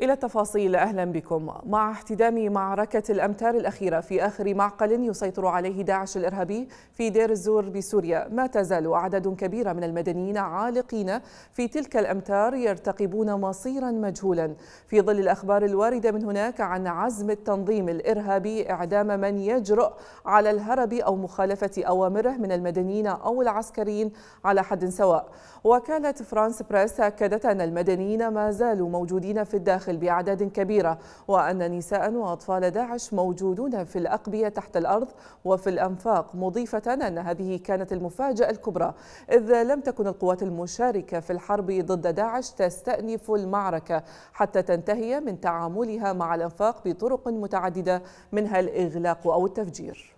إلى التفاصيل أهلا بكم مع احتدام معركة الأمتار الأخيرة في آخر معقل يسيطر عليه داعش الإرهابي في دير الزور بسوريا ما تزال أعداد كبيرة من المدنيين عالقين في تلك الأمتار يرتقبون مصيرا مجهولا في ظل الأخبار الواردة من هناك عن عزم التنظيم الإرهابي إعدام من يجرؤ على الهرب أو مخالفة أوامره من المدنيين أو العسكريين على حد سواء وكالة فرانس بريس أكدت أن المدنيين ما زالوا موجودين في الداخل الداخل بأعداد كبيرة وأن نساء وأطفال داعش موجودون في الأقبية تحت الأرض وفي الأنفاق مضيفة أن هذه كانت المفاجأة الكبرى إذ لم تكن القوات المشاركة في الحرب ضد داعش تستأنف المعركة حتى تنتهي من تعاملها مع الأنفاق بطرق متعددة منها الإغلاق أو التفجير